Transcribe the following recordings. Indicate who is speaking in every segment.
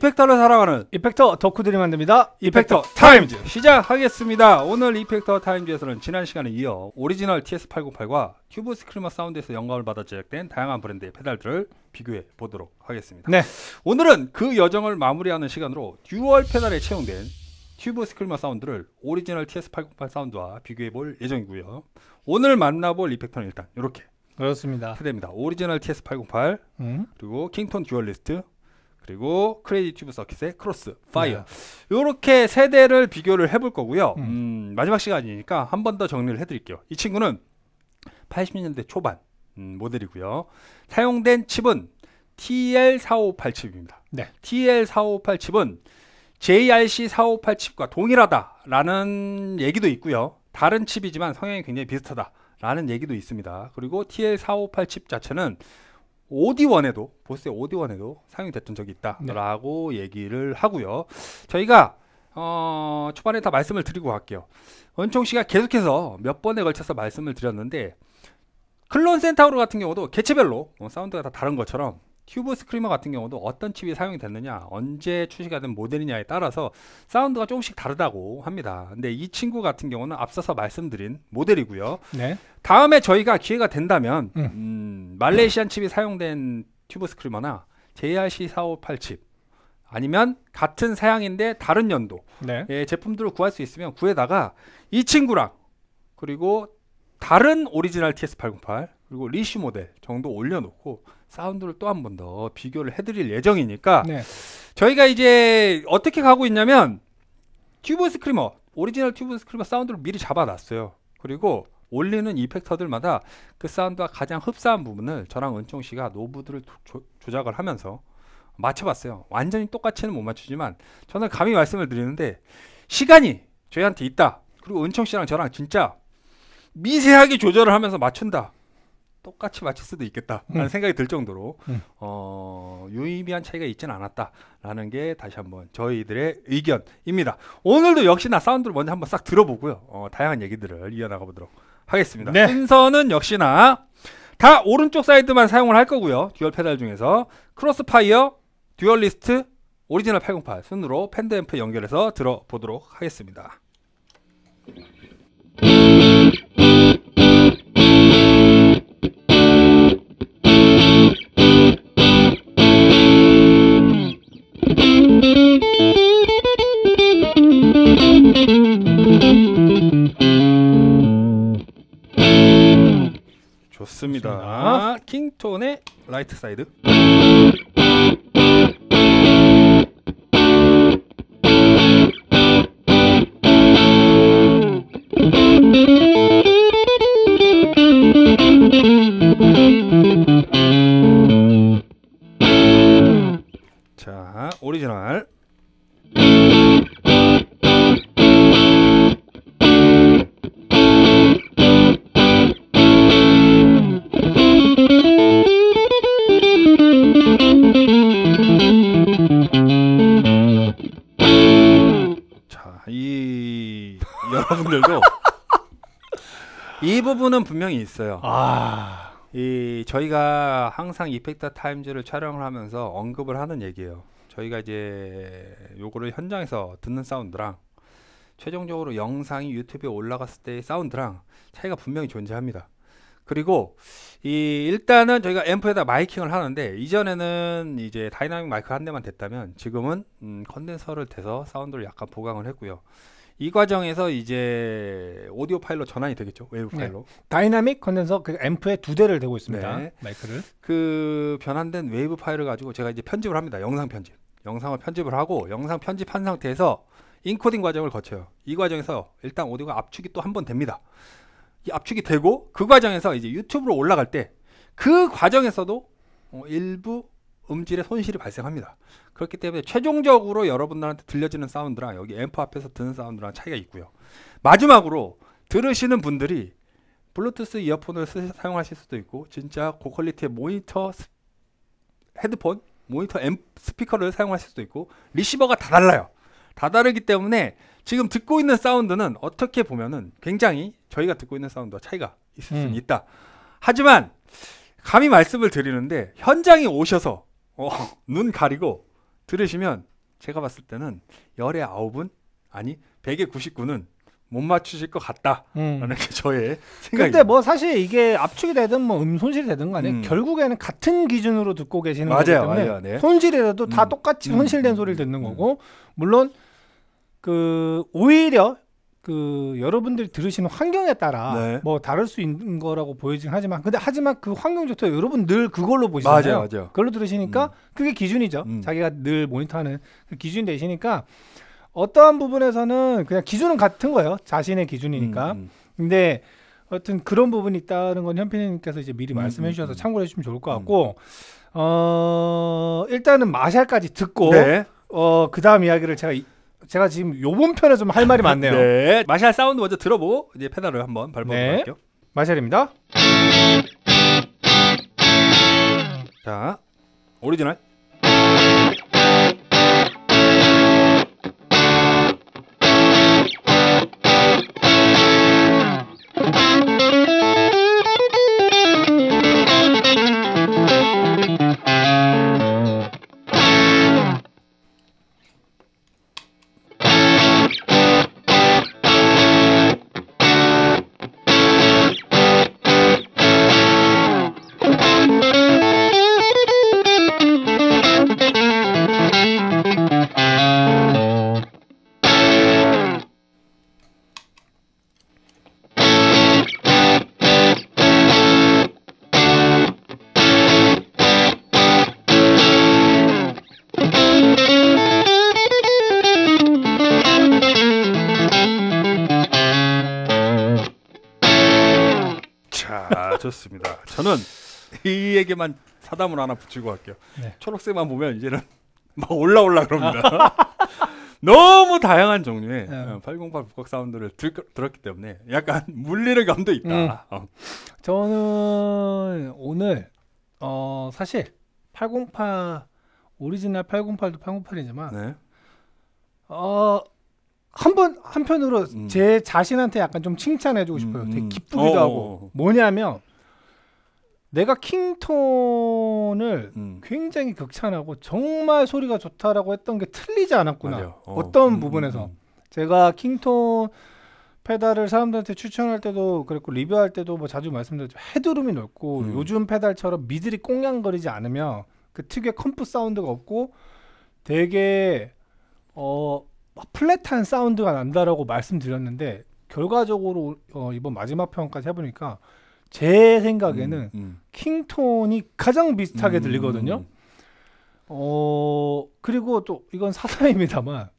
Speaker 1: 이펙터를 사랑하는 이펙터 덕후들이 만듭니다. 이펙터, 이펙터 타임즈
Speaker 2: 시작하겠습니다. 오늘 이펙터 타임즈에서는 지난 시간에 이어 오리지널 TS808과 큐브 스크리머 사운드에서 영감을 받아 제작된 다양한 브랜드의 페달들을 비교해 보도록 하겠습니다. 네. 오늘은 그 여정을 마무리하는 시간으로 듀얼 페달에 채용된 튜브 스크리머 사운드를 오리지널 TS808 사운드와 비교해 볼 예정이고요. 오늘 만나볼 이펙터는 일단 이렇게 그렇습니다. 세대입니다. 오리지널 TS808 음? 그리고 킹톤 듀얼리스트 그리고 크레에티브 서킷의 크로스, 파이어 이렇게 세 대를 비교를 해볼 거고요. 음, 음 마지막 시간이니까 한 번 더 정리를 해드릴게요. 이 친구는 80년대 초반 음, 모델이고요. 사용된 칩은 TL458 칩입니다. 네. TL458 칩은 JRC458 칩과 동일하다라는 얘기도 있고요. 다른 칩이지만 성향이 굉장히 비슷하다라는 얘기도 있습니다. 그리고 TL458 칩 자체는 오디원에도 보스의 오디원에도 사용됐던 적이 있다라고 네. 얘기를 하고요. 저희가 어, 초반에 다 말씀을 드리고 갈게요. 원총 씨가 계속해서 몇 번에 걸쳐서 말씀을 드렸는데 클론 센타우로 같은 경우도 개체별로 어, 사운드가 다 다른 것처럼 튜브 스크리머 같은 경우도 어떤 칩이 사용이 됐느냐 언제 출시가 된 모델이냐에 따라서 사운드가 조금씩 다르다고 합니다 근데 이 친구 같은 경우는 앞서서 말씀드린 모델이고요 네. 다음에 저희가 기회가 된다면
Speaker 1: 음. 음,
Speaker 2: 말레이시안 칩이 사용된 튜브 스크리머나 JRC458 칩 아니면 같은 사양인데 다른 연도 네. 예, 제품들을 구할 수 있으면 구해다가 이 친구랑 그리고 다른 오리지널 TS808 그리고 리쉬 모델 정도 올려놓고 사운드를 또 한 번 더 비교를 해드릴 예정이니까 네. 저희가 이제 어떻게 가고 있냐면 튜브 스크리머 오리지널 튜브 스크리머 사운드를 미리 잡아놨어요. 그리고 올리는 이펙터들마다 그 사운드와 가장 흡사한 부분을 저랑 은총 씨가 노브들을 조, 작을 하면서 맞춰봤어요. 완전히 똑같이는 못 맞추지만 저는 감히 말씀을 드리는데 시간이 저희한테 있다. 그리고 은총 씨랑 저랑 진짜 미세하게 조절을 하면서 맞춘다. 똑같이 맞출 수도 있겠다라는 음. 생각이 들 정도로 음. 어, 유의미한 차이가 있지는 않았다라는 게 다시 한번 저희들의 의견입니다. 오늘도 역시나 사운드를 먼저 한번 싹 들어보고요. 어, 다양한 얘기들을 이어나가 보도록 하겠습니다. 네. 순서는 역시나 다 오른쪽 사이드만 사용을 할 거고요. 듀얼 페달 중에서 크로스파이어, 듀얼리스트, 오리지널 808 순으로 팬드 앰프 연결해서 들어보도록 하겠습니다. 좋습니다. 좋습니다. 킹톤의 라이트 사이드. 화분은 분명히 있어요. 아. 이 저희가 항상 이펙타 타임즈를 촬영을 하면서 언급을 하는 얘기예요. 저희가 이제 요거를 현장에서 듣는 사운드랑 최종적으로 영상이 유튜브에 올라갔을 때의 사운드랑 차이가 분명히 존재합니다. 그리고 이 일단은 저희가 앰프에다 마이킹을 하는데 이전에는 이제 다이나믹 마이크 한 대만 됐다면 지금은 음 컨덴서를 대서 사운드를 약간 보강을 했고요. 이 과정에서 이제 오디오 파일로 전환이 되겠죠 웨이브 네. 파일로 네.
Speaker 1: 다이나믹 컨덴서 그 앰프에 두 대를 대고 있습니다 네. 마이크를
Speaker 2: 그 변환된 웨이브 파일을 가지고 제가 이제 편집을 합니다 영상 편집 영상을 편집을 하고 영상 편집한 상태에서 인코딩 과정을 거쳐요 이 과정에서 일단 오디오가 압축이 또 한 번 됩니다 이 압축이 되고 그 과정에서 이제 유튜브로 올라갈 때 그 과정에서도 어, 일부 음질의 손실이 발생합니다. 그렇기 때문에 최종적으로 여러분들한테 들려지는 사운드랑 여기 앰프 앞에서 드는 사운드랑 차이가 있고요. 마지막으로 들으시는 분들이 블루투스 이어폰을 쓰, 사용하실 수도 있고 진짜 고퀄리티의 모니터 스, 헤드폰 모니터 앰 스피커를 사용하실 수도 있고 리시버가 다 달라요. 다 다르기 때문에 지금 듣고 있는 사운드는 어떻게 보면은 굉장히 저희가 듣고 있는 사운드와 차이가 있을 음. 수는 있다. 하지만 감히 말씀을 드리는데 현장에 오셔서 어, 눈 가리고 들으시면 제가 봤을 때는 열의 아홉은 아니 백의
Speaker 1: 구십구는 못 맞추실 것 같다라는 음. 게 저의 생각 근데 뭐 사실 이게 압축이 되든 뭐음 손실이 되든 간에 음. 결국에는 같은 기준으로 듣고 계시는 맞아요, 거기 때문에 맞아요, 네. 손실이라도 다 음. 똑같이 음. 손실된 음. 소리를 듣는 거고 물론 그 오히려 그 여러분들이 들으시는 환경에 따라 네. 뭐 다를 수 있는 거라고 보이긴 하지만 근데 하지만 그 환경조차 여러분 늘 그걸로 보시잖아요. 맞아, 맞아. 그걸로 들으시니까 음. 그게 기준이죠. 음. 자기가 늘 모니터하는 그 기준이 되시니까 어떠한 부분에서는 그냥 기준은 같은 거예요. 자신의 기준이니까. 음, 음. 근데 하여튼 그런 부분이 있다는 건 현피님께서 이제 미리 음, 말씀해 음, 주셔서 참고해 주시면 좋을 것 같고 어 일단은 마샬까지 듣고 네. 어그 다음 이야기를 제가 제가 지금 요번 편에 좀 할 말이 많네요. 네. 마샬 사운드 먼저 들어보고 이제 페달을 한번 밟아볼게요. 네. 마샬입니다.
Speaker 2: 자, 오리지널. 아, 좋습니다. 저는 이 얘기만 사담을 하나 붙이고 갈게요. 네. 초록색만 보면 이제는 막 올라올라 그럽니다. 너무 다양한 종류의 네. 808 어, 북극 사운드를 들, 들었기 때문에 약간 물리를감도 있다. 음. 어.
Speaker 1: 저는 오늘 어, 사실 808 오리지널 808도 808이지만 네. 어 한번 한편으로 음. 제 자신한테 약간 좀 칭찬해주고 음, 싶어요. 되게 음. 기쁘기도 어어. 어, 하고 어. 뭐냐면 내가 킹톤을 음. 굉장히 극찬하고 정말 소리가 좋다라고 했던 게 틀리지 않았구나. 어. 어떤 음, 음 부분에서 제가 킹톤 페달을 사람들한테 추천할 때도 그랬고 리뷰할 때도 뭐 자주 말씀드렸죠. 헤드룸이 넓고 요즘 페달처럼 미들이 꽁냥거리지 않으면 그 특유의 컴프 사운드가 없고 되게 어 플랫한 사운드가 난다라고 말씀드렸는데 결과적으로 어, 이번 마지막 편까지 해보니까 제 생각에는 음, 음. 킹톤이 가장 비슷하게 음. 들리거든요. 어 그리고 또 이건 사사입니다만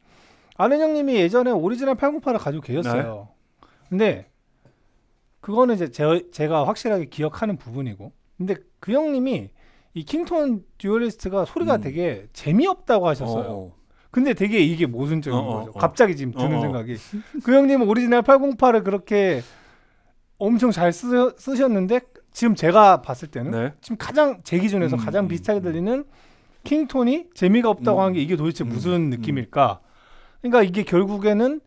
Speaker 1: 아는 형님이 예전에 오리지널 808을 가지고 계셨어요. 네. 근데 그거는 이제 제, 제가 확실하게 기억하는 부분이고 근데 그 형님이 이 킹톤 듀얼리스트가 소리가 음. 되게 재미없다고 하셨어요. 어. 근데 되게 이게 모순적인 어, 어, 거죠. 어, 갑자기 지금 드는 어, 어. 생각이 그형님 오리지널 808을 그렇게 엄청 잘 쓰, 셨는데 지금 제가 봤을 때는 네? 지금 가장 제 기준에서 음, 가장 음, 비슷하게 음. 들리는 킹톤이 재미가 없다고 음, 하는 게 이게 도대체 음, 무슨 음, 느낌일까? 그러니까 이게 결국에는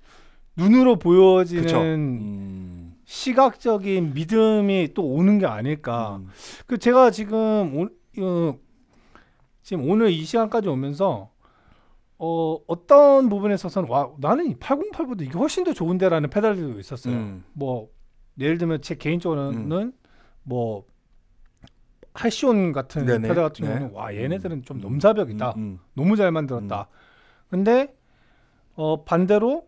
Speaker 1: 눈으로 보여지는 시각적인 믿음이 또 오는 게 아닐까? 그 제가 지금 오, 어, 지금 오늘 이 시간까지 오면서 어, 어떤 부분에 있어서는 와 나는 이 808보다 이게 훨씬 더 좋은데라는 페달도 들 있었어요. 음. 뭐 예를 들면 제 개인적으로는 음. 뭐 할시온 같은 네네. 페달 같은 네. 경우는 네. 와 음. 얘네들은 좀 넘사벽이다. 음, 음. 너무 잘 만들었다. 근데 어, 반대로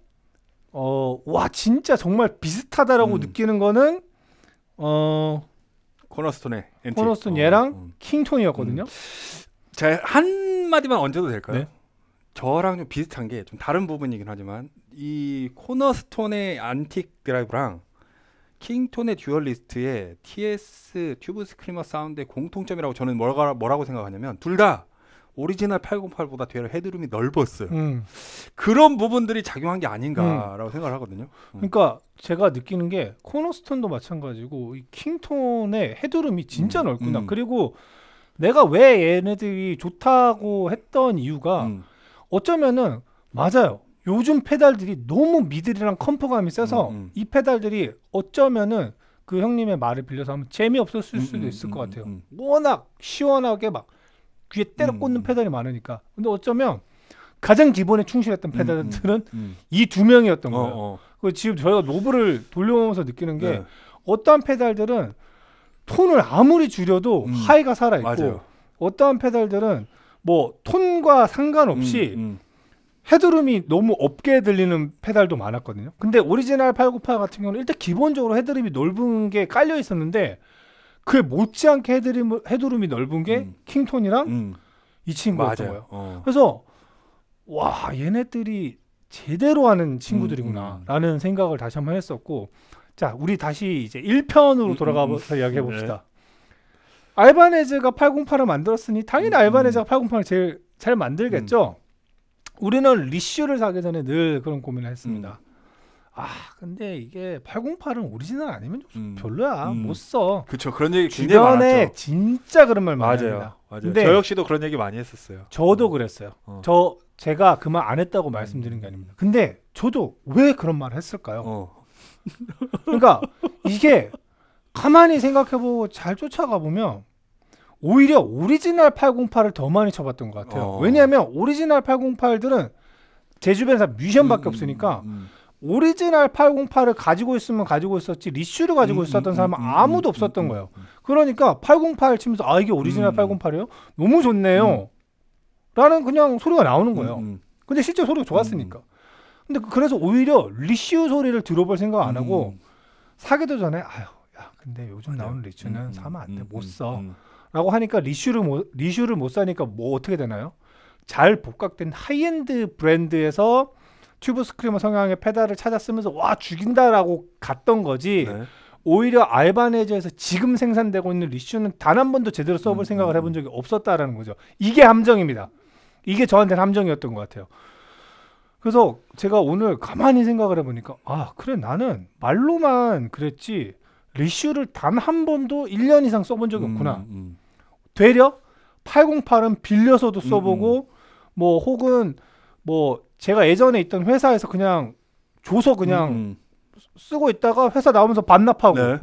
Speaker 1: 어, 와 진짜 정말 비슷하다라고 느끼는 거는 어 코너스톤의 코너스톤 어, 얘랑 어, 킹톤이었거든요. 음. 제한 마디만
Speaker 2: 얹어도 될까요? 네. 저랑 좀 비슷한 게 좀 다른 부분이긴 하지만 이 코너스톤의 안틱 드라이브랑 킹톤의 듀얼리스트의 TS 튜브 스크리머 사운드의 공통점이라고 저는 뭐라, 뭐라고 생각하냐면 둘 다 오리지널
Speaker 1: 808보다 뒤에 헤드룸이 넓었어요. 음. 그런 부분들이 작용한 게 아닌가라고 음. 생각을 하거든요. 음. 그러니까 제가 느끼는 게 코너스톤도 마찬가지고 이 킹톤의 헤드룸이 진짜 음. 넓구나. 음. 그리고 내가 왜 얘네들이 좋다고 했던 이유가 음. 어쩌면은 맞아요. 요즘 페달들이 너무 미들이랑 컴포감이 세서 음, 음. 이 페달들이 어쩌면은 그 형님의 말을 빌려서 하면 재미없었을 음, 수도 음, 있을 음, 것 같아요. 워낙 시원하게 막 귀에 때려 꽂는 페달이 많으니까. 근데 어쩌면 가장 기본에 충실했던 페달들은 이 두 명이었던 어, 거예요. 어, 어. 지금 저희가 노브를 돌려오면서 느끼는 게 네. 어떠한 페달들은 톤을 아무리 줄여도 음. 하이가 살아있고 맞아요. 어떠한 페달들은 뭐 톤과 상관없이 음, 음. 헤드룸이 너무 없게 들리는 페달도 많았거든요. 근데 오리지널 898 같은 경우는 일단 기본적으로 헤드룸이 넓은 게 깔려 있었는데 그에 못지않게 헤드룸, 헤드룸이 넓은 게 음. 킹톤이랑 음. 이 친구였던 거예요. 어. 그래서 와 얘네들이 제대로 하는 친구들이구나라는 음, 음, 생각을 다시 한번 했었고 자 우리 다시 이제 1편으로 돌아가서 이야기해 봅시다. 네. 알바네즈가 808을 만들었으니 당연히 음. 알바네즈가 808을 제일 잘 만들겠죠. 음. 우리는 리슈를 사기 전에 늘 그런 고민을 했습니다. 음. 아 근데 이게 808은 오리지널 아니면 음. 별로야 음. 못 써. 그렇죠. 그런 얘기 굉장히 많았죠. 진짜 그런 말 많이 합니다. 맞아요. 저 역시도 그런 얘기 많이 했었어요. 저도 어. 그랬어요. 어. 저 제가 그만 안 했다고 말씀드린 음. 게 아닙니다. 근데 저도 왜 그런 말을 했을까요? 어. 그러니까 이게 가만히 생각해보고 잘 쫓아가 보면 오히려 오리지널 808을 더 많이 쳐봤던 것 같아요. 어. 왜냐하면 오리지널 808들은 제 주변에서 뮤션밖에 음, 음, 없으니까 음, 음. 오리지널 808을 가지고 있으면 가지고 있었지 리슈를 가지고 음, 음, 있었던 사람은 아무도 없었던 거예요. 그러니까 808 치면서 아 이게 오리지널 808이에요? 너무 좋네요. 라는 그냥 소리가 나오는 거예요. 근데 실제 소리가 좋았으니까. 근데 그 그래서 오히려 리슈 소리를 들어볼 생각 안 하고 사기도 전에 아휴야 근데 요즘 나오는 리슈는 사면 안 돼 못 써. 라고 하니까 리슈를 못, 리슈를 못 사니까 뭐 어떻게 되나요? 잘 복각된 하이엔드 브랜드에서 튜브 스크리머 성향의 페달을 찾아 쓰면서 와 죽인다라고 갔던 거지 네. 오히려 알바네즈에서 지금 생산되고 있는 리슈는 단 한 번도 제대로 써볼 음, 생각을 해본 적이 없었다라는 거죠. 이게 함정입니다. 이게 저한테는 함정이었던 것 같아요. 그래서 제가 오늘 가만히 생각을 해보니까 아 그래 나는 말로만 그랬지 리슈를 단 한 번도 1년 이상 써본 적이 음, 없구나. 음, 음. 되려 808은 빌려서도 음, 써보고 음. 뭐 혹은 뭐 제가 예전에 있던 회사에서 그냥 줘서 그냥 음, 음. 쓰고 있다가 회사 나오면서 반납하고 네.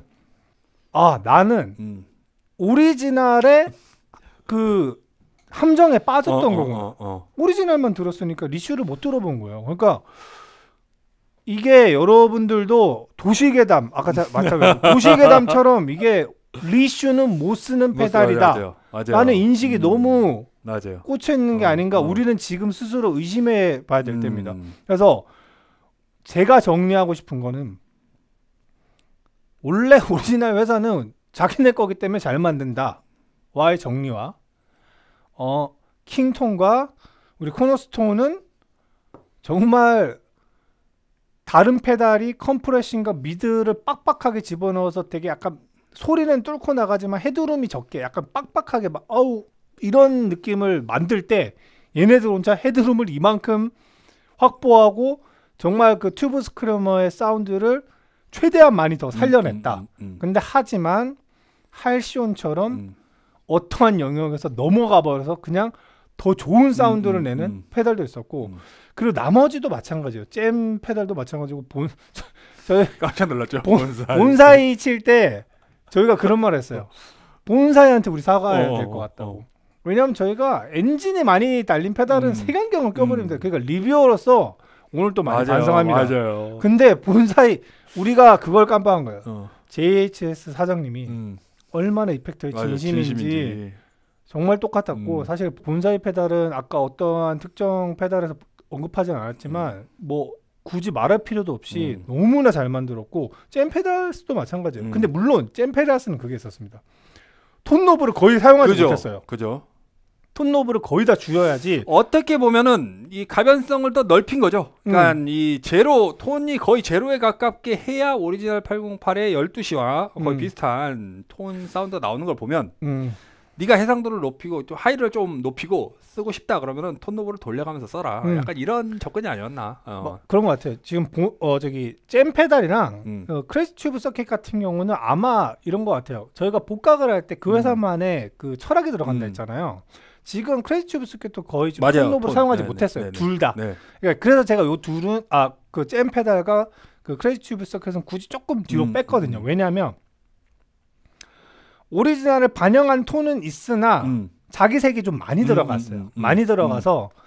Speaker 1: 아 나는 음. 오리지널의 그 함정에 빠졌던 어, 어 거구나 어, 어, 오리지널만 들었으니까 리슈를 못 들어본 거예요 그러니까 이게 여러분들도 도시계담 아까 자, 마찬도시계담처럼 이게 리슈는 못 쓰는 페달이다. 맞아요, 맞아요. 라는 인식이 음, 너무 맞아요. 꽂혀 있는 게 어, 아닌가. 어. 우리는 지금 스스로 의심해 봐야 될 음. 때입니다. 그래서 제가 정리하고 싶은 거는 원래 오리지널 회사는 자기네 거기 때문에 잘 만든다와의 정리와 어 킹톤과 우리 코너스톤은 정말 다른 페달이 컴프레싱과 미드를 빡빡하게 집어넣어서 되게 약간 소리는 뚫고 나가지만 헤드룸이 적게 약간 빡빡하게 막 어우 이런 느낌을 만들 때 얘네들 혼자 헤드룸을 이만큼 확보하고 정말 그 튜브 스크래머의 사운드를 최대한 많이 더 음, 살려냈다. 음, 음, 음, 근데 하지만 할시온처럼 음. 어떠한 영역에서 넘어가 버려서 그냥 더 좋은 사운드를 음, 내는 페달도 있었고 그리고 나머지도 마찬가지예요. 잼 페달도 마찬가지고 본
Speaker 2: 저희 깜짝 놀랐죠. 본, 본사이
Speaker 1: 칠때 저희가 그런 말을 했어요. 본사한테 우리 사과해야 어, 될것 어, 같다고. 어. 왜냐면 저희가 엔진이 많이 달린 페달은 음. 세간경을 껴버리면 돼 음. 그러니까 리뷰어로서 오늘 또 많이 맞아요, 반성합니다. 맞아요. 근데 본사에 우리가 그걸 깜빡한 거예요. 어. JHS 사장님이 음. 얼마나 이펙터에 진심인지, 진심인지, 정말 똑같았고 음. 사실 본사의 페달은 아까 어떠한 특정 페달에서 언급하지는 않았지만 음. 뭐 굳이 말할 필요도 없이 음. 너무나 잘 만들었고 잼 페달스도 마찬가지예요. 음. 근데 물론 잼 페달스는 그게 있었습니다. 톤노브를 거의 사용하지 그죠, 못했어요. 그죠. 톤노브를 거의 다 줄여야지.
Speaker 2: 어떻게 보면은 이 가변성을 더 넓힌 거죠. 그러니까 음. 이 제로 톤이 거의 제로에 가깝게 해야 오리지널 808의 12시와 거의 음. 비슷한 톤 사운드가 나오는 걸 보면 음. 네가 해상도를 높이고 좀 하이를 좀 높이고 쓰고 싶다 그러면은 톤노브를 돌려가면서 써라. 음. 약간 이런 접근이 아니었나? 어. 뭐
Speaker 1: 그런 것 같아요. 지금 보, 어 저기 잼 페달이랑 음. 어, 크래시 튜브 서킷 같은 경우는 아마 이런 것 같아요. 저희가 복각을 할 때그 음. 회사만의 음. 그 철학이 들어간다 음. 했잖아요. 지금 크래이 튜브 스켓도 거의 지금 톤노브를 사용하지 네네. 네. 못했어요. 네, 네. 둘 다. 네. 그러니까 그래서 제가 요 둘은 아 그 잼 페달과 그크래이 튜브 서킷은 굳이 조금 뒤로 음, 뺐거든요. 왜냐하면 오리지널을 반영한 톤은 있으나 음. 자기 색이 좀 많이 음, 들어갔어요. 음, 음, 음, 많이 들어가서 음.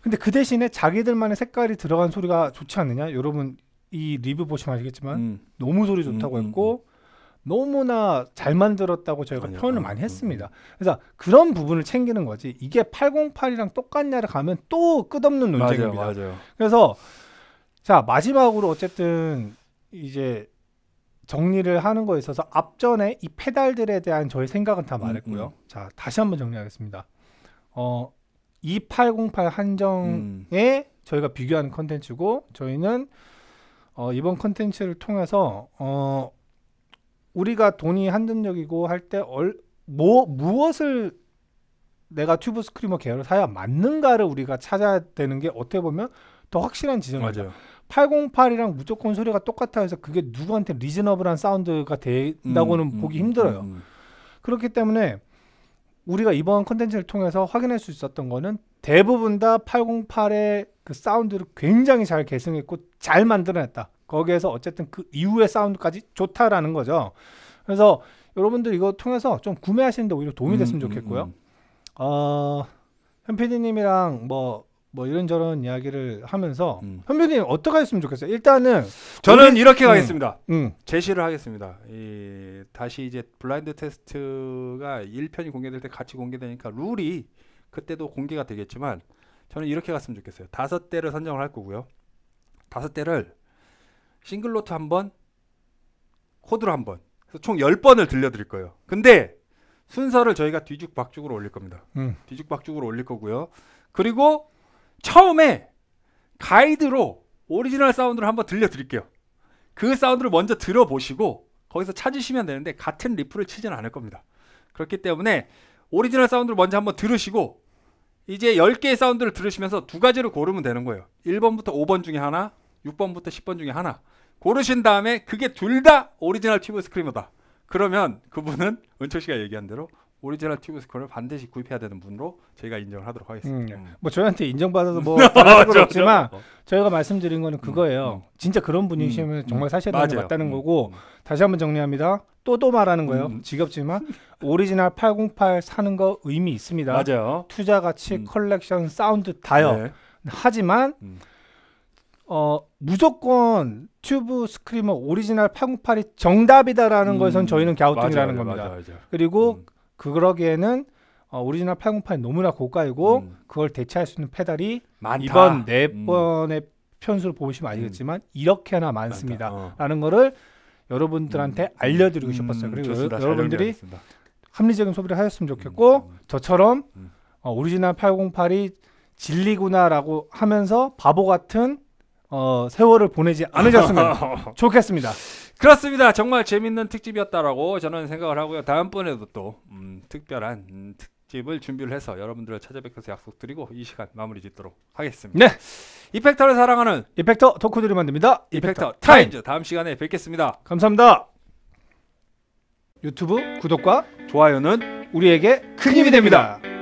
Speaker 1: 근데 그 대신에 자기들만의 색깔이 들어간 소리가 좋지 않느냐? 여러분 이 리뷰 보시면 아시겠지만 너무 소리 좋다고 했고 너무나 잘 만들었다고 저희가 아니요, 표현을 아, 많이 했습니다. 그래서 그런 부분을 챙기는 거지. 이게 808이랑 똑같냐를 가면 또 끝없는 논쟁입니다. 맞아요, 맞아요. 그래서 자 마지막으로 어쨌든 이제 정리를 하는 거에 있어서 앞전에 이 페달들에 대한 저희 생각은 다 음, 말했고요. 음, 음. 자, 다시 한번 정리하겠습니다. 어, 2808 한정에 음. 저희가 비교하는 컨텐츠고 저희는 어, 이번 컨텐츠를 통해서 어, 우리가 돈이 한정적이고 할때뭐 무엇을 내가 튜브 스크리머 계열을 사야 맞는가를 우리가 찾아야 되는 게 어떻게 보면 더 확실한 지점이죠. 808이랑 무조건 소리가 똑같아 서 그게 누구한테 리즈너블한 사운드가 된다고는 음, 음 보기 음, 힘들어요. 음, 음, 그렇기 때문에 우리가 이번 컨텐츠를 통해서 확인할 수 있었던 거는 대부분 다 808의 그 사운드를 굉장히 잘 계승했고 잘 만들어냈다. 거기에서 어쨌든 그 이후의 사운드까지 좋다라는 거죠. 그래서 여러분들 이거 통해서 좀 구매하시는데 오히려 도움이 됐으면 좋겠고요. 어, 현PD님이랑 뭐뭐 이런저런 이야기를 하면서 음. 현빈님 어떻게 했으면 좋겠어요? 일단은 저는 우리, 이렇게 음, 가겠습니다. 음.
Speaker 2: 제시를 하겠습니다. 이, 다시 이제 블라인드 테스트가 1편이 공개될 때 같이 공개되니까 룰이 그때도 공개가 되겠지만 저는 이렇게 갔으면 좋겠어요. 다섯 대를 선정을 할 거고요. 다섯 대를 싱글로트 한 번, 코드로 한 번. 그래서 총 10번을 들려드릴 거예요. 근데 순서를 저희가 뒤죽박죽으로 올릴 겁니다. 음. 뒤죽박죽으로 올릴 거고요. 그리고 처음에 가이드로 오리지널 사운드를 한번 들려드릴게요. 그 사운드를 먼저 들어보시고 거기서 찾으시면 되는데 같은 리프를 치진 않을 겁니다. 그렇기 때문에 오리지널 사운드를 먼저 한번 들으시고 이제 10개의 사운드를 들으시면서 두 가지를 고르면 되는 거예요. 1번부터 5번 중에 하나, 6번부터 10번 중에 하나. 고르신 다음에 그게 둘 다 오리지널 튜브 스크리머다. 그러면 그분은 은철 씨가 얘기한 대로 오리지널 튜브 스크롤을 반드시 구입해야 되는 분으로 저희가 인정을 하도록 하겠습니다. 음. 음.
Speaker 1: 뭐 저희한테 인정받아서 뭐 없지만 어. 저희가 말씀드린 거는 그거예요. 음, 음. 진짜 그런 분이시면 정말 사셔야 되는 게 맞다는 거고 다시 한번 정리합니다. 또 또 말하는 거예요. 음. 지겹지만 오리지널 808 사는 거 의미 있습니다. 맞아요. 투자 가치, 음. 컬렉션, 사운드 다요. 네. 하지만 음. 어 무조건 튜브 스크리머 오리지널 808이 정답이다라는 것은 저희는 갸우뚱이라는 겁니다. 맞아요, 맞아요. 그리고 그러기에는 어, 오리지널 808이 너무나 고가이고 음. 그걸 대체할 수 있는 페달이 많다. 이번 네 음. 번의 편수를 보시면 알겠지만 음. 이렇게나 많습니다라는 어. 거를 여러분들한테 음. 알려드리고 싶었어요. 음. 그리고 좋습 여러분들이 합리적인 소비를 하셨으면 좋겠고 음. 저처럼 어, 오리지널 808이 진리구나라고 하면서 바보 같은 어, 세월을 보내지 않으셨으면 좋겠습니다.
Speaker 2: 그렇습니다. 정말 재밌는 특집이었다라고 저는 생각을 하고요. 다음번에도 또 음, 특별한 음, 특집을 준비를 해서 여러분들을 찾아뵙겠서 약속드리고 이 시간 마무리 짓도록 하겠습니다. 네.
Speaker 1: 이펙터를 사랑하는 이펙터 토크들이 만듭니다. 이펙터, 이펙터
Speaker 2: 타임즈 다음 시간에 뵙겠습니다. 감사합니다. 유튜브 구독과 좋아요는 우리에게 큰 힘이 됩니다. 됩니다.